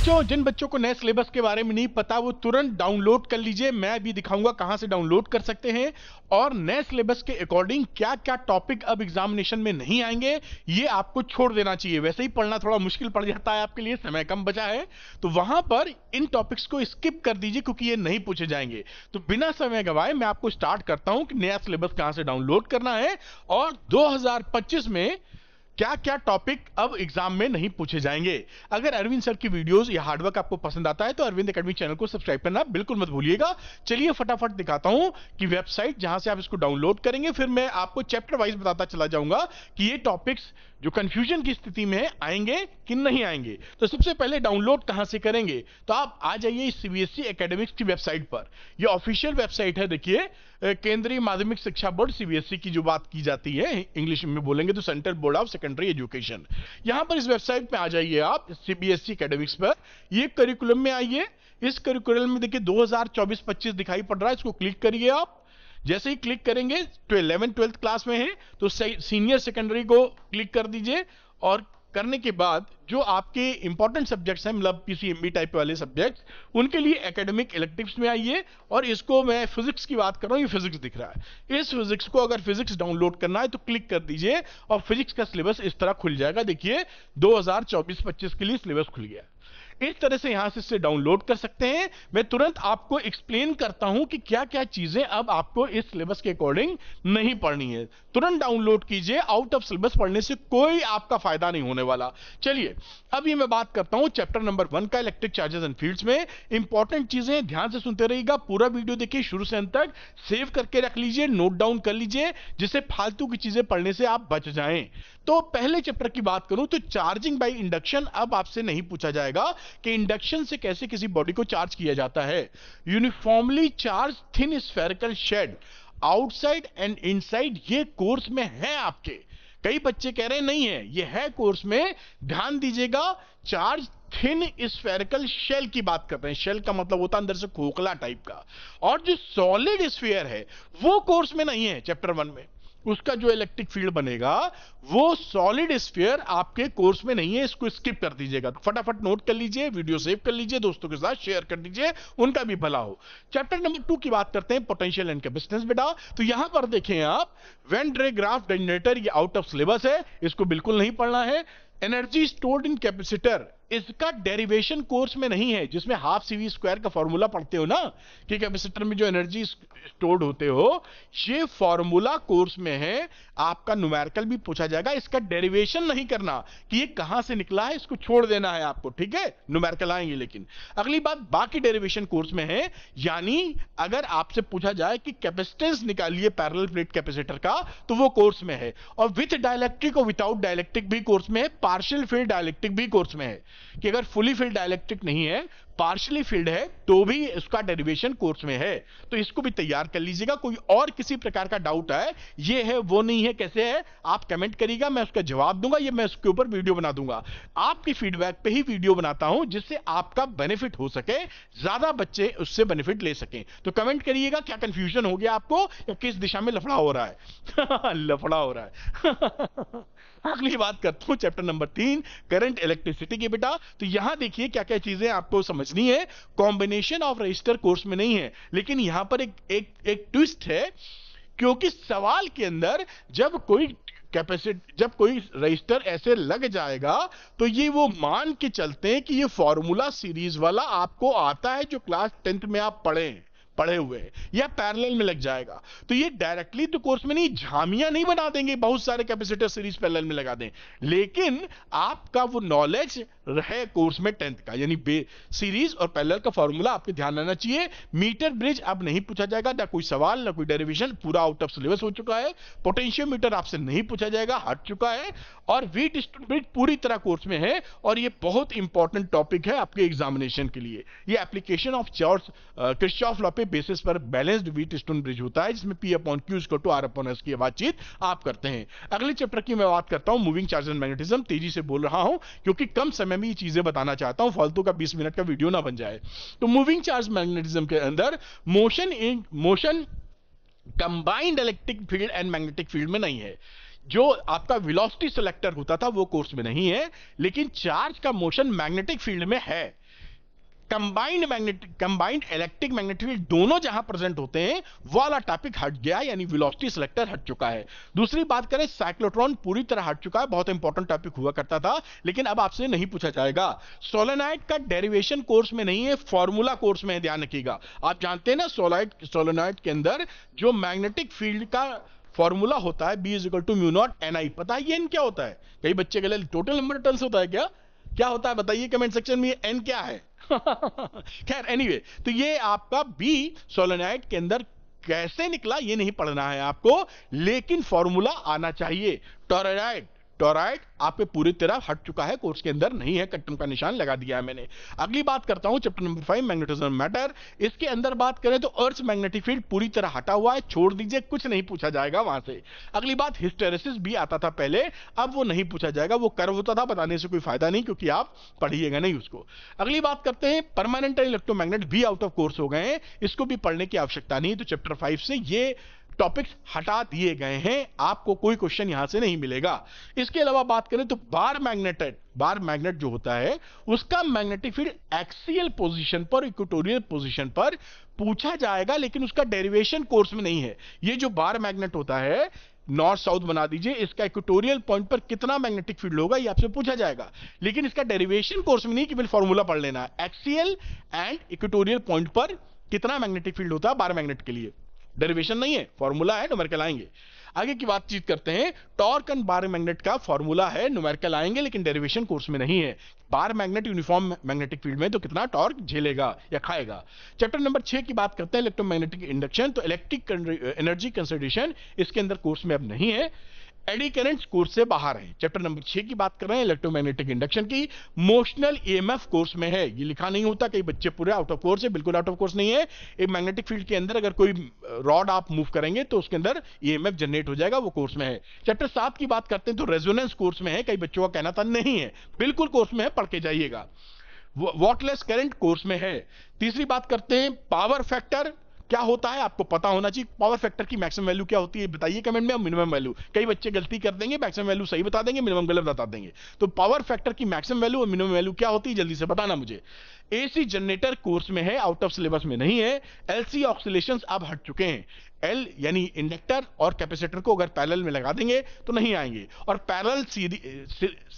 बच्चों जिन बच्चों को नए सिलेबस के बारे में नहीं पता वो तुरंत डाउनलोड कर लीजिए मैं अभी दिखाऊंगा कहां से डाउनलोड कर सकते हैं और नए सिलेबस के अकॉर्डिंग क्या क्या टॉपिक अब एग्जामिनेशन में नहीं आएंगे ये आपको छोड़ देना चाहिए वैसे ही पढ़ना थोड़ा मुश्किल पड़ जाता है आपके लिए समय कम बचा है तो वहां पर इन टॉपिक्स को स्किप कर दीजिए क्योंकि ये नहीं पूछे जाएंगे तो बिना समय गवाए मैं आपको स्टार्ट करता हूं कि नया सिलेबस कहां से डाउनलोड करना है और दो में क्या क्या टॉपिक अब एग्जाम में नहीं पूछे जाएंगे अगर अरविंद सर की वीडियोस या हार्डवर्क आपको पसंद आता है तो अरविंद अकेडमी चैनल को सब्सक्राइब करना बिल्कुल मत भूलिएगा चलिए फटाफट दिखाता हूं कि वेबसाइट जहां से आप इसको डाउनलोड करेंगे फिर मैं आपको चैप्टर वाइज बताता चला जाऊंगा कि ये टॉपिक्स जो कंफ्यूजन की स्थिति में आएंगे कि नहीं आएंगे तो सबसे पहले डाउनलोड कहां से करेंगे तो आप आ जाइए इस सीबीएसई एकेडमिक्स e की वेबसाइट पर ये ऑफिशियल वेबसाइट है देखिए केंद्रीय माध्यमिक शिक्षा बोर्ड सीबीएसई e की जो बात की जाती है इंग्लिश में बोलेंगे तो central board of secondary education यहां पर इस वेबसाइट पर आ जाइए आप सीबीएसई अकेडमिक्स e पर ये करिकुलम में आइए इस करिकुलम में देखिए 2024-25 दिखाई पड़ रहा है इसको क्लिक करिए आप जैसे ही क्लिक करेंगे तो इलेवन ट्वेल्थ क्लास में है तो सीनियर सेकेंडरी को क्लिक कर दीजिए और करने के बाद जो आपके इंपॉर्टेंट सब्जेक्ट्स हैं मतलब एमबी टाइप वाले सब्जेक्ट्स उनके लिए एकेडमिक इलेक्टिव्स में आइए और इसको मैं फिजिक्स की बात कर रहा हूँ ये फिजिक्स दिख रहा है इस फिजिक्स को अगर फिजिक्स डाउनलोड करना है तो क्लिक कर दीजिए और फिजिक्स का सिलेबस इस तरह खुल जाएगा देखिए दो हजार के लिए सिलेबस खुल गया इस तरह से यहां से इसे डाउनलोड कर सकते हैं मैं तुरंत आपको एक्सप्लेन करता हूं कि क्या क्या चीजें अब आपको इस सिलेबस के अकॉर्डिंग नहीं पढ़नी है तुरंत डाउनलोड कीजिए आउट ऑफ सिलेबस पढ़ने से कोई आपका फायदा नहीं होने वाला चलिए अभी मैं बात करता हूं चैप्टर नंबर वन का इलेक्ट्रिक चार्जेस एंड फील्ड में इंपॉर्टेंट चीजें ध्यान से सुनते रहिएगा पूरा वीडियो देखिए शुरू से अंत तक सेव करके रख लीजिए नोट डाउन कर लीजिए जिससे फालतू की चीजें पढ़ने से आप बच जाएं तो पहले चैप्टर की बात करूं तो चार्जिंग बाय इंडक्शन अब आपसे नहीं पूछा जाएगा कि इंडक्शन से कैसे किसी बॉडी को चार्ज किया जाता है uniformly charge thin spherical shell outside and inside ये कोर्स में है आपके कई बच्चे कह रहे हैं नहीं है ये है कोर्स में ध्यान दीजिएगा चार्ज थिन स्फेरिकल शेल की बात करते हैं शेल का मतलब होता है अंदर से खोखला टाइप का और जो सॉलिड स्फीयर है वो कोर्स में नहीं है चैप्टर वन में उसका जो इलेक्ट्रिक फील्ड बनेगा वो सॉलिड स्फीयर आपके कोर्स में नहीं है इसको स्किप कर दीजिएगा तो फटाफट नोट कर लीजिए वीडियो सेव कर लीजिए दोस्तों के साथ शेयर कर दीजिए उनका भी भला हो चैप्टर नंबर टू की बात करते हैं पोटेंशियल एंड कैपेसिटेंस बेटा तो यहां पर देखें आप वेन ड्रे ग्राफ जनरेटर ये आउट ऑफ सिलेबस है इसको बिल्कुल नहीं पढ़ना है एनर्जी स्टोर्ड इन कैपेसिटर इसका डेरिवेशन कोर्स में नहीं है जिसमें हाफ सी वी स्क्वायर का फॉर्मूला पढ़ते हो ना कि कैपेसिटर में जो एनर्जी स्टोर्ड होते हो ये फॉर्मूला कोर्स में है आपका न्यूमेरिकल भी पूछा जाएगा इसका डेरिवेशन नहीं करना कि ये कहां से निकला है इसको छोड़ देना है आपको ठीक है न्यूमेरिकल आएंगे लेकिन अगली बात बाकी डेरिवेशन कोर्स में है यानी अगर आपसे पूछा जाए कि कैपेसिटेंस निकालिए पैरल प्लेट कैपेसिटर का तो वो कोर्स में है और विथ डायलेक्ट्रिक और विदाउट डायलेक्ट्रिक भी कोर्स में है पार्शियल फील्ड डायलेक्ट्रिक भी कोर्स में है कि अगर फुली फील्ड डायलेक्ट्रिक नहीं है पार्शली फील्ड है तो भी उसका डेरिवेशन कोर्स में है तो इसको भी तैयार कर लीजिएगा कोई और किसी प्रकार का डाउट है ये है वो नहीं है कैसे है आप कमेंट करिएगा मैं उसका जवाब दूंगा ये मैं उसके ऊपर वीडियो बना दूंगा आपकी फीडबैक पे ही वीडियो बनाता हूं जिससे आपका बेनिफिट हो सके ज्यादा बच्चे उससे बेनिफिट ले सके तो कमेंट करिएगा क्या कंफ्यूजन हो गया आपको या किस दिशा में लफड़ा हो रहा है लफड़ा हो रहा है अगली बात करता हूं चैप्टर नंबर तीन करंट इलेक्ट्रिसिटी की बेटा तो यहां देखिए क्या क्या चीजें आपको समझनी है कॉम्बिनेशन ऑफ रजिस्टर कोर्स में नहीं है लेकिन यहां पर एक एक, एक ट्विस्ट है क्योंकि सवाल के अंदर जब कोई कैपेसिटी जब कोई रजिस्टर ऐसे लग जाएगा तो ये वो मान के चलते हैं कि ये फॉर्मूला सीरीज वाला आपको आता है जो क्लास टेंथ में आप पढ़े पढ़े हुए हैं या पैरेलल में लग जाएगा तो ये डायरेक्टली तो कोर्स में नहीं झामिया नहीं बना देंगे बहुत सारे कैपेसिटर सीरीज पैरेलल में लगा दें लेकिन आपका वो नॉलेज रहे कोर्स में टेंथ का यानी सीरीज और पैरेलल का फॉर्मूला आपके ध्यान रहना चाहिए मीटर ब्रिज अब नहीं पूछा जाएगा ना कोई सवाल ना कोई डेरिवेशन पूरा आउट ऑफ सिलेबस हो चुका है पोटेंशियल मीटर आपसे नहीं पूछा जाएगा हट चुका है और वीट ब्रिज पूरी तरह कोर्स में है और ये बहुत इंपॉर्टेंट टॉपिक है आपके एग्जामिनेशन के लिए ये एप्लीकेशन ऑफ चॉर्स क्रिस्टॉफ लॉपे बेसिस पर बैलेंस्ड वीट स्टोन ब्रिज होता है जिसमें पी अपॉन क्यू इसको टू आर अपॉन एस की बातचीत आप करते हैं अगले चैप्टर की मैं बात करता हूँ मूविंग चार्ज एंड मैग्नेटिज्म तेजी से बोल रहा हूँ क्योंकि कम समय में ये चीजें बताना चाहता हूँ फालतू का बीस मिनट का वीडियो ना बन जाए तो मूविंग चार्ज मैग्नेटिज्म के अंदर motion in motion combined electric field and magnetic field में नहीं है जो आपका वेलोसिटी सिलेक्टर होता था वो कोर्स में नहीं है लेकिन चार्ज का मोशन मैग्नेटिक फील्ड में है combined magnetic combined electric magnetic field दोनों जहां प्रेजेंट होते हैं वाला टॉपिक हट गया यानी वेलोसिटी सिलेक्टर हट चुका है दूसरी बात करें साइक्लोट्रॉन पूरी तरह हट चुका है बहुत इंपॉर्टेंट टॉपिक हुआ करता था लेकिन अब आपसे नहीं पूछा जाएगा सोलेनाइड का डेरिवेशन कोर्स में नहीं है फॉर्मूला कोर्स में ध्यान रखिएगा आप जानते हैं ना सोलाइड सोलेनाइड के अंदर जो मैग्नेटिक फील्ड का फॉर्मूला होता है B is equal to mu naught N I पता है ये एन क्या होता है कई बच्चे के लिए टोटल नंबर टर्न्स होता है क्या क्या होता है बताइए कमेंट सेक्शन में एन क्या है खैर एनीवे anyway, तो ये आपका बी सोलोनाइट के अंदर कैसे निकला ये नहीं पढ़ना है आपको लेकिन फॉर्मूला आना चाहिए टोरेनाइट टोराइड आप पे पूरी तरह हट चुका है कोर्स के अंदर नहीं है कट्टम का निशान लगा दिया है मैंने अगली बात करता हूं chapter number five magnetism matter इसके अंदर बात करें तो अर्थ मैग्नेटिक फील्ड पूरी तरह हटा हुआ है छोड़ दीजिए कुछ नहीं पूछा जाएगा वहां से अगली बात हिस्टेरेसिस भी आता था पहले अब वो नहीं पूछा जाएगा वो कर्व होता था बताने से कोई फायदा नहीं क्योंकि आप पढ़िएगा नहीं उसको अगली बात करते हैं परमानेंट इलेक्ट्रोमैग्नेट भी आउट ऑफ कोर्स हो गए हैं इसको भी पढ़ने की आवश्यकता नहीं तो चैप्टर फाइव से ये टॉपिक्स हटा दिए गए हैं आपको कोई क्वेश्चन यहां से नहीं मिलेगा इसके अलावा बात करें तो बार मैग्नेटेड बार मैग्नेट जो होता है उसका मैग्नेटिक फील्ड एक्सियल पोजीशन पर इक्वेटोरियल पोजीशन पर पूछा जाएगा लेकिन उसका डेरिवेशन कोर्स में नहीं है ये जो बार मैग्नेट होता है नॉर्थ साउथ बना दीजिए इसका इक्वेटोरियल पॉइंट पर कितना मैग्नेटिक फील्ड होगा ये आपसे पूछा जाएगा लेकिन इसका डेरिवेशन कोर्स में नहीं कि फॉर्मूला पढ़ लेना है एक्सियल एंड इक्वेटोरियल पॉइंट पर कितना मैग्नेटिक फील्ड होता है बार मैग्नेट के लिए डेरिवेशन नहीं है फॉर्मूला है नुमेरिकल आएंगे आगे की बातचीत करते हैं टॉर्क एंड बार मैग्नेट का फॉर्मूला है न्यूमेरिकल आएंगे लेकिन डेरिवेशन कोर्स में नहीं है bar magnet uniform magnetic field में तो कितना टॉर्क झेलेगा या खाएगा चैप्टर नंबर छह की बात करते हैं इलेक्ट्रोमैग्नेटिक इंडक्शन तो इलेक्ट्रिक एनर्जी कंसिडरेशन इसके अंदर कोर्स में अब नहीं है एडी करेंट कोर्स से बाहर है चैप्टर नंबर छह की बात कर रहे हैं इलेक्ट्रोमैग्नेटिक इंडक्शन की मोशनल ईएमएफ कोर्स में है ये लिखा नहीं होता कई बच्चे पूरे आउट ऑफ कोर्स है बिल्कुल आउट ऑफ कोर्स नहीं है एक मैग्नेटिक फील्ड के अंदर अगर कोई रॉड आप मूव करेंगे तो उसके अंदर ईएमएफ e जनरेट हो जाएगा वो कोर्स में है चैप्टर सात की बात करते हैं तो रेजोनेंस कोर्स में है कई बच्चों का कहना था नहीं है बिल्कुल कोर्स में है पढ़ के जाइएगा वॉटलेस करंट कोर्स में है तीसरी बात करते हैं पावर फैक्टर क्या होता है आपको पता होना चाहिए पावर फैक्टर की मैक्सिमम वैल्यू क्या होती है बताइए कमेंट में और मिनिमम वैल्यू कई बच्चे गलती कर देंगे मैक्सिमम वैल्यू सही बता देंगे मिनिमम गलत बता देंगे तो पावर फैक्टर की मैक्सिमम वैल्यू और मिनिमम वैल्यू क्या होती है जल्दी से बताना मुझे एसी जनरेटर कोर्स में है आउट ऑफ सिलेबस में नहीं है एलसी ऑक्सीलेशन अब हट चुके हैं एल यानी इंडक्टर और कैपेसिटर को अगर पैरेलल में लगा देंगे तो नहीं आएंगे और पैरेलल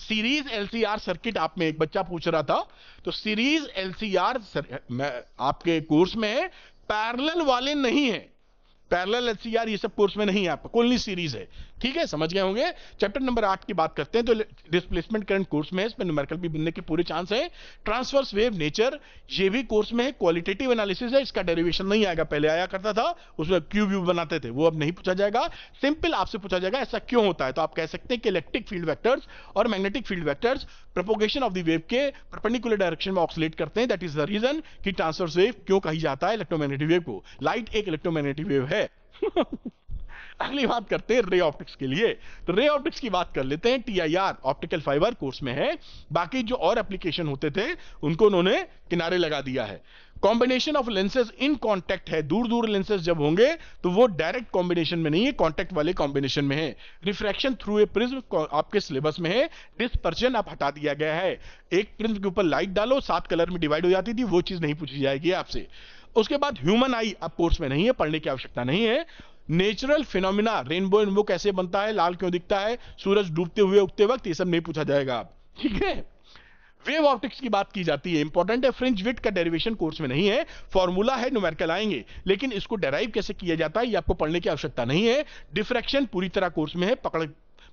सीरीज एलसीआर सर्किट आप में एक बच्चा पूछ रहा था तो सीरीज एलसीआर आपके कोर्स में है पैरेलल वाले नहीं है पैरेलल एचसीआर ये सब कोर्स में नहीं है आपका कोलनी सीरीज है ठीक है समझ गए होंगे चैप्टर नंबर आठ की बात करते हैं तो डिस्प्लेसमेंट करंट कोर्स में इसमें न्यूमेरिकल भी बनने के पूरे चांस है ट्रांसवर्स वेव नेचर ये भी कोर्स में है क्वालिटेटिव एनालिसिस है इसका डेरिवेशन नहीं आएगा पहले आया करता था उसमें क्यू व्यू बनाते थे वो अब नहीं पूछा जाएगा सिंपल आपसे पूछा जाएगा ऐसा क्यों होता है तो आप कह सकते हैं कि इलेक्ट्रिक फील्ड वैक्टर्स और magnetic field vectors propagation of the wave के परपेंडिकुलर डायरेक्शन में ऑक्सीलेट करते हैं दैट इज द रीजन कि ट्रांसवर्स वेव क्यों कही जाता है इलेक्ट्रोमैग्नेटिक वेव को लाइट एक इलेक्ट्रोमैग्नेटिक वेव है अगली बात करते हैं रे ऑप्टिक्स के लिए तो रे ऑप्टिक्स की बात कर लेते हैं टीआईआर ऑप्टिकल फाइबर कोर्स में है बाकी जो और एप्लीकेशन होते थे उनको उन्होंने किनारे लगा दिया है combination of lenses in contact है दूर दूर लेंसेज जब होंगे तो वो डायरेक्ट कॉम्बिनेशन में नहीं है कॉन्टेक्ट वाले कॉम्बिनेशन में है रिफ्रैक्शन थ्रू ए प्रिज्म आपके सिलेबस में है डिस्पर्जन आप हटा दिया गया है एक प्रिज्म के ऊपर लाइट डालो सात कलर में डिवाइड हो जाती थी वो चीज नहीं पूछी जाएगी आपसे उसके बाद ह्यूमन आई अब कोर्स में नहीं है पढ़ने की आवश्यकता नहीं है नेचुरल फिनोमिना रेनबो रेनबो कैसे बनता है लाल क्यों दिखता है सूरज डूबते हुए उगते वक्त ये सब नहीं पूछा जाएगा ठीक है वेव ऑप्टिक्स की बात की जाती है इंपॉर्टेंट है फ्रिंज विट का डेरिवेशन कोर्स में नहीं है फॉर्मूला है न्यूमेरिकल आएंगे लेकिन इसको डेराइव कैसे किया जाता है ये आपको पढ़ने की आवश्यकता नहीं है डिफ्रैक्शन पूरी तरह कोर्स में है पकड़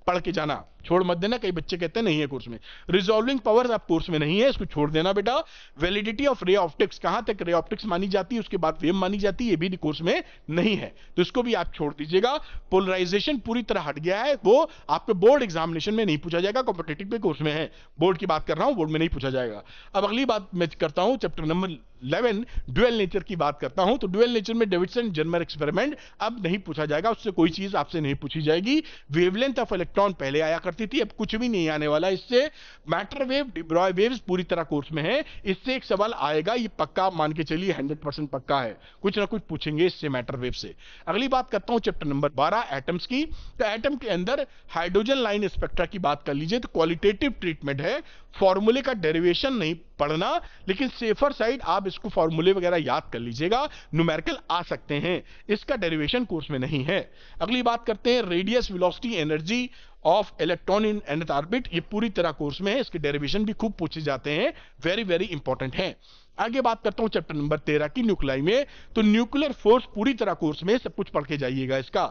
पढ़ के जाना छोड़ मत देना कई बच्चे कहते हैं नहीं है कोर्स में रिजोल्विंग पावर्स आप कोर्स में नहीं है इसको छोड़ देना बेटा वैलिडिटी ऑफ रे ऑप्टिक्स कहां तक रे ऑप्टिक्स मानी जाती है उसके बाद वेव मानी जाती है ये भी कोर्स में नहीं है तो इसको भी आप छोड़ दीजिएगा पोलराइजेशन पूरी तरह हट गया है वो आपके बोर्ड एग्जामिनेशन में नहीं पूछा जाएगा कॉम्पिटेटिव कोर्स में है बोर्ड की बात कर रहा हूं बोर्ड में नहीं पूछा जाएगा अब अगली बात मैं करता हूं chapter number eleven dual nature की बात करता हूं तो ड्यूअल नेचर में डेविडसन जर्मर एक्सपेरिमेंट अब नहीं पूछा जाएगा उससे कोई चीज आपसे नहीं पूछी जाएगी वेवलेंथ ऑफ इलेक्ट्रॉन पहले आया करती थी अब कुछ भी नहीं आने वाला इससे मैटर वेव डिब्रॉय वेव पूरी तरह कोर्स में है इससे एक सवाल आएगा ये पक्का मान के चलिए हंड्रेड परसेंट पक्का है कुछ ना कुछ पूछेंगे इससे मैटर वेव से अगली बात करता हूँ चैप्टर नंबर बारह एटम्स की तो एटम के अंदर हाइड्रोजन लाइन स्पेक्ट्रा की बात कर लीजिए तो क्वालिटेटिव ट्रीटमेंट है फॉर्मूले का डेरिवेशन नहीं पढ़ना लेकिन सेफर साइड आप इसको फॉर्मूले वगैरह याद कर लीजिएगा न्यूमेरिकल आ सकते हैं इसका डेरिवेशन कोर्स में नहीं है अगली बात करते हैं radius velocity energy of electron in nth orbit ये पूरी तरह कोर्स में है इसके डेरिवेशन भी खूब पूछे जाते हैं वेरी वेरी इंपॉर्टेंट है आगे बात करता हूं चैप्टर नंबर तेरह की न्यूक्लियाई में तो न्यूक्लियर फोर्स पूरी तरह कोर्स में सब कुछ पढ़ के जाइएगा इसका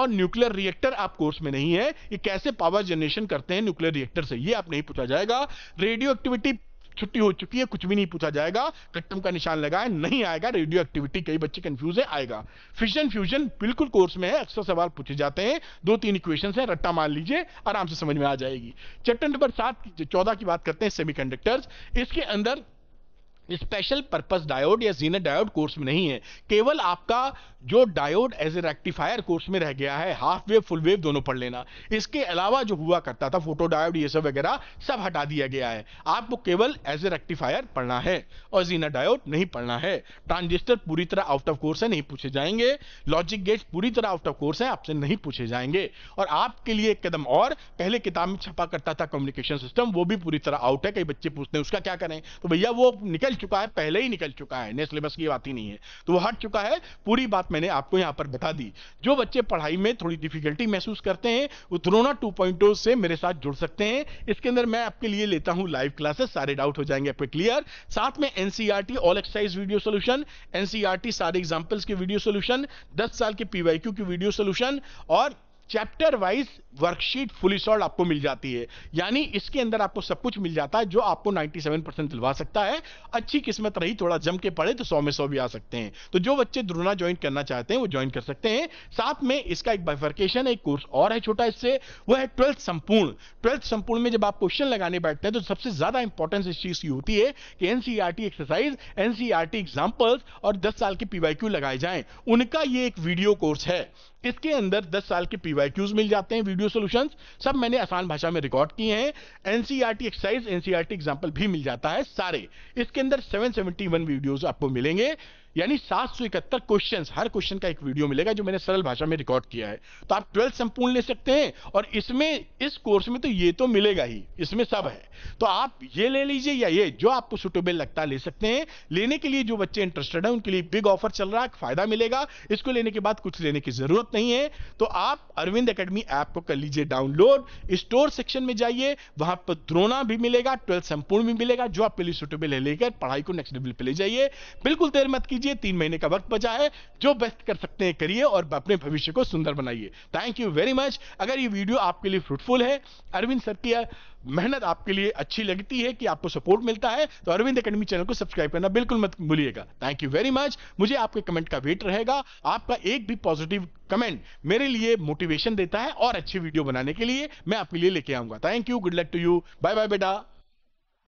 और न्यूक्लियर रिएक्टर आप कोर्स में नहीं है ये कैसे पावर जनरेशन करते हैं न्यूक्लियर रिएक्टर से ये आप नहीं पूछा जाएगा रेडियो एक्टिविटी छुट्टी हो चुकी है कुछ भी नहीं पूछा जाएगा कट्टम का निशान लगाए नहीं आएगा रेडियो एक्टिविटी कई बच्चे कंफ्यूज है आएगा फिशन फ्यूजन बिल्कुल कोर्स में है अक्सर सवाल पूछे जाते हैं दो तीन इक्वेशन है रट्टा मान लीजिए आराम से समझ में आ जाएगी चैप्टर नंबर सात चौदह की बात करते हैं सेमी इसके अंदर स्पेशल पर्पस डायोड या जीनर डायोड कोर्स में नहीं है केवल आपका जो diode as a rectifier course में रह गया है हाफ वेव फुल वेव दोनों पढ़ लेना इसके अलावा जो हुआ करता था फोटो डायोड ये सब वगैरह सब हटा दिया गया है आपको केवल एज ए रेक्टिफायर पढ़ना है और जीनर डायोड नहीं पढ़ना है ट्रांजिस्टर पूरी तरह आउट ऑफ कोर्स है नहीं पूछे जाएंगे लॉजिक गेट पूरी तरह आउट ऑफ कोर्स है आपसे नहीं पूछे जाएंगे और आपके लिए एक कदम और पहले किताब में छपा करता था कम्युनिकेशन सिस्टम वो भी पूरी तरह आउट है कई बच्चे पूछते हैं उसका क्या करें तो भैया वो निकल निकल चुका है पहले ही निकल चुका है नए सिलेबस की बात ही नहीं है तो वो हट चुका है पूरी बात मैंने आपको यहाँ पर बता दी जो बच्चे पढ़ाई में थोड़ी डिफिकल्टी महसूस करते हैं वो थ्रोना टू पॉइंट से मेरे साथ जुड़ सकते हैं इसके अंदर मैं आपके लिए लेता हूँ लाइव क्लासेस सारे डाउट हो जाएंगे आपके क्लियर साथ में NCERT all exercise video solution NCERT सारे एग्जाम्पल्स के वीडियो सोल्यूशन दस साल के पीवाईक्यू की वीडियो सोल्यूशन और chapter wise worksheet full solve आपको मिल जाती है यानी इसके अंदर आपको सब कुछ मिल जाता है जो आपको 97 परसेंट दिलवा सकता है अच्छी किस्मत रही थोड़ा जम के पड़े तो सौ में सौ भी आ सकते हैं तो जो बच्चे द्रोना ज्वाइन करना चाहते हैं वो ज्वाइन कर सकते हैं साथ में इसका एक बाइफर्केशन एक कोर्स और है छोटा इससे वो है ट्वेल्थ संपूर्ण ट्वेल्थ संपूर्ण में जब आप क्वेश्चन लगाने बैठते हैं तो सबसे ज्यादा इंपॉर्टेंस इस चीज की होती है कि एनसीआर एक्सरसाइज एनसीआर एग्जाम्पल्स और दस साल के पीवाई लगाए जाए उनका ये एक वीडियो कोर्स है इसके अंदर 10 साल के पीवाईक्यूज मिल जाते हैं वीडियो सोल्यूशन सब मैंने आसान भाषा में रिकॉर्ड किए हैं एनसीआरटी एक्सरसाइज एनसीआर एग्जाम्पल भी मिल जाता है सारे इसके अंदर 771 वीडियोस आपको मिलेंगे यानी सात सौ इकहत्तर क्वेश्चन हर क्वेश्चन का एक वीडियो मिलेगा जो मैंने सरल भाषा में रिकॉर्ड किया है तो आप ट्वेल्थ संपूर्ण ले सकते हैं और इसमें इस कोर्स में तो ये तो मिलेगा ही इसमें सब है तो आप ये ले लीजिए या ये जो आपको सुटेबल लगता है ले सकते हैं लेने के लिए जो बच्चे इंटरेस्टेड है उनके लिए बिग ऑफर चल रहा है फायदा मिलेगा इसको लेने के बाद कुछ लेने की जरूरत नहीं है तो आप अरविंद अकेडमी ऐप को कर लीजिए डाउनलोड स्टोर सेक्शन में जाइए वहां पर द्रोना भी मिलेगा ट्वेल्थ संपूर्ण भी मिलेगा जो आपके लिए सुटेबल है लेकर पढ़ाई को नेक्स्ट लेवल पर ले जाइए बिल्कुल देर मत कीजिए लीजिए तीन महीने का वक्त बचा है जो बेस्ट कर सकते हैं करिए और अपने भविष्य को सुंदर बनाइए थैंक यू वेरी मच अगर ये वीडियो आपके लिए फ्रूटफुल है अरविंद सर की मेहनत आपके लिए अच्छी लगती है कि आपको सपोर्ट मिलता है तो अरविंद अकेडमी चैनल को सब्सक्राइब करना बिल्कुल मत भूलिएगा थैंक यू वेरी मच मुझे आपके कमेंट का वेट रहेगा आपका एक भी पॉजिटिव कमेंट मेरे लिए मोटिवेशन देता है और अच्छी वीडियो बनाने के लिए मैं आपके लिए लेके आऊंगा thank you good luck to you bye bye बेटा